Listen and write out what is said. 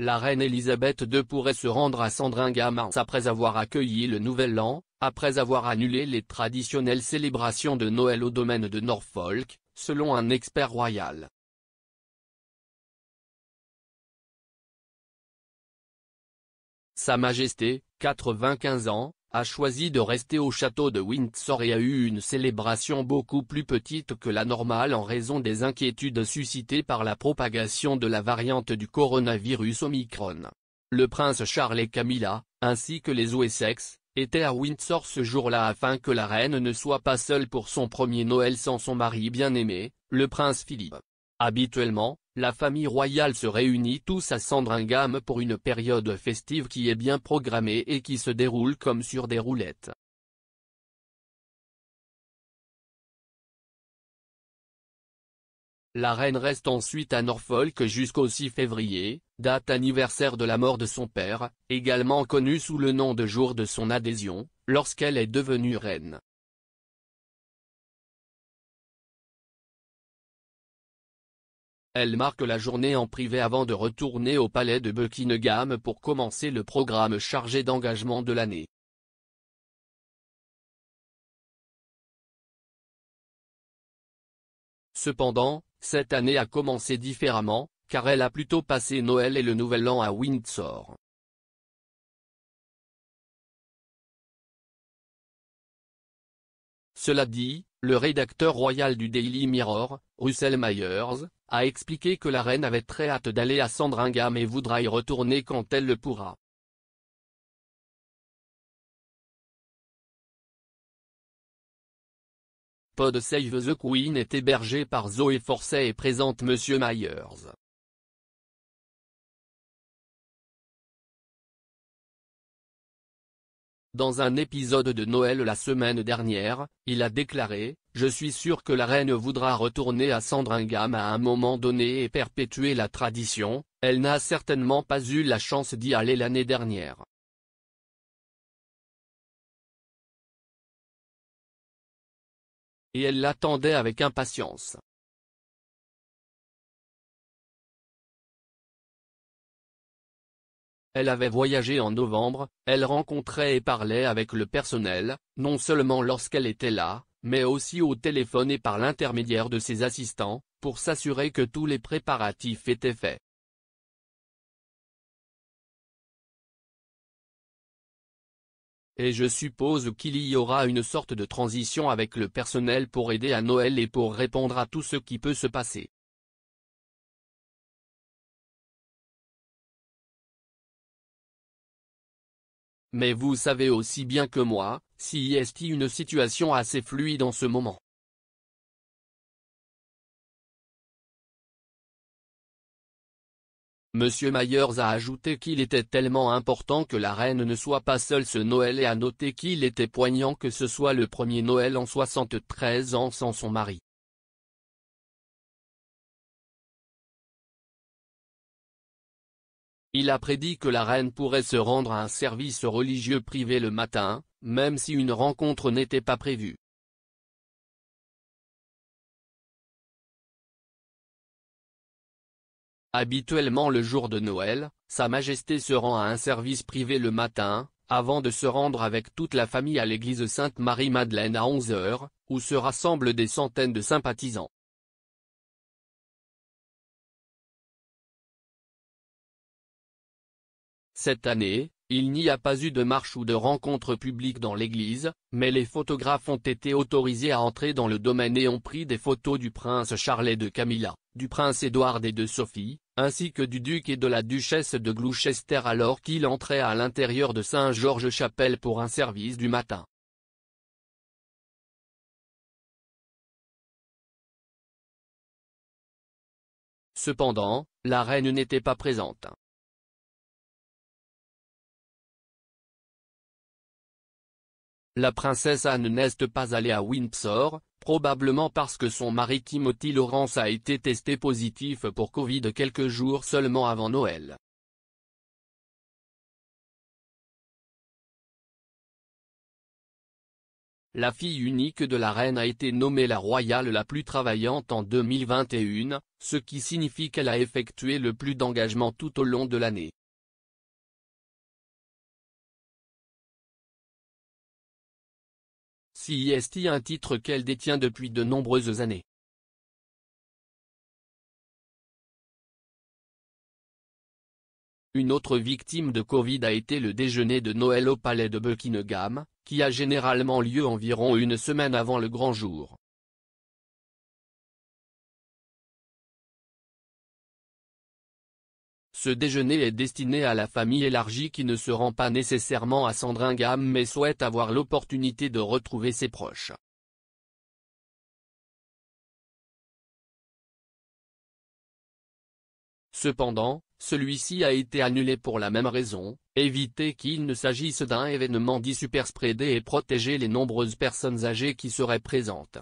la reine Elisabeth II pourrait se rendre à Sandringham après avoir accueilli le Nouvel An, après avoir annulé les traditionnelles célébrations de Noël au domaine de Norfolk, selon un expert royal. Sa Majesté, 95 ans, a choisi de rester au château de Windsor et a eu une célébration beaucoup plus petite que la normale en raison des inquiétudes suscitées par la propagation de la variante du coronavirus Omicron. Le prince Charles et Camilla, ainsi que les Wessex, étaient à Windsor ce jour-là afin que la reine ne soit pas seule pour son premier Noël sans son mari bien-aimé, le prince Philippe. Habituellement, la famille royale se réunit tous à Sandringham pour une période festive qui est bien programmée et qui se déroule comme sur des roulettes. La reine reste ensuite à Norfolk jusqu'au 6 février, date anniversaire de la mort de son père, également connu sous le nom de jour de son adhésion, lorsqu'elle est devenue reine. Elle marque la journée en privé avant de retourner au palais de Buckingham pour commencer le programme chargé d'engagement de l'année. Cependant, cette année a commencé différemment, car elle a plutôt passé Noël et le Nouvel An à Windsor. Cela dit, le rédacteur royal du Daily Mirror, Russell Myers, a expliqué que la reine avait très hâte d'aller à Sandringham et voudra y retourner quand elle le pourra. Pod Save the Queen est hébergé par Zoé Forcet et présente Monsieur Myers. Dans un épisode de Noël la semaine dernière, il a déclaré, Je suis sûr que la reine voudra retourner à Sandringham à un moment donné et perpétuer la tradition, elle n'a certainement pas eu la chance d'y aller l'année dernière. Et elle l'attendait avec impatience. Elle avait voyagé en novembre, elle rencontrait et parlait avec le personnel, non seulement lorsqu'elle était là, mais aussi au téléphone et par l'intermédiaire de ses assistants, pour s'assurer que tous les préparatifs étaient faits. Et je suppose qu'il y aura une sorte de transition avec le personnel pour aider à Noël et pour répondre à tout ce qui peut se passer. Mais vous savez aussi bien que moi, si est une situation assez fluide en ce moment. Monsieur Myers a ajouté qu'il était tellement important que la reine ne soit pas seule ce Noël et a noté qu'il était poignant que ce soit le premier Noël en 73 ans sans son mari. Il a prédit que la reine pourrait se rendre à un service religieux privé le matin, même si une rencontre n'était pas prévue. Habituellement le jour de Noël, Sa Majesté se rend à un service privé le matin, avant de se rendre avec toute la famille à l'église Sainte-Marie-Madeleine à 11h, où se rassemblent des centaines de sympathisants. Cette année, il n'y a pas eu de marche ou de rencontre publique dans l'église, mais les photographes ont été autorisés à entrer dans le domaine et ont pris des photos du prince Charles et de Camilla, du prince Édouard et de Sophie, ainsi que du duc et de la duchesse de Gloucester alors qu'il entrait à l'intérieur de Saint-Georges-Chapelle pour un service du matin. Cependant, la reine n'était pas présente. La princesse Anne n'est pas allée à Windsor, probablement parce que son mari Timothy Lawrence a été testé positif pour Covid quelques jours seulement avant Noël. La fille unique de la reine a été nommée la royale la plus travaillante en 2021, ce qui signifie qu'elle a effectué le plus d'engagements tout au long de l'année. CIST un titre qu'elle détient depuis de nombreuses années. Une autre victime de Covid a été le déjeuner de Noël au palais de Buckingham, qui a généralement lieu environ une semaine avant le grand jour. Ce déjeuner est destiné à la famille élargie qui ne se rend pas nécessairement à Sandringham mais souhaite avoir l'opportunité de retrouver ses proches. Cependant, celui-ci a été annulé pour la même raison, éviter qu'il ne s'agisse d'un événement dit superspreadé et protéger les nombreuses personnes âgées qui seraient présentes.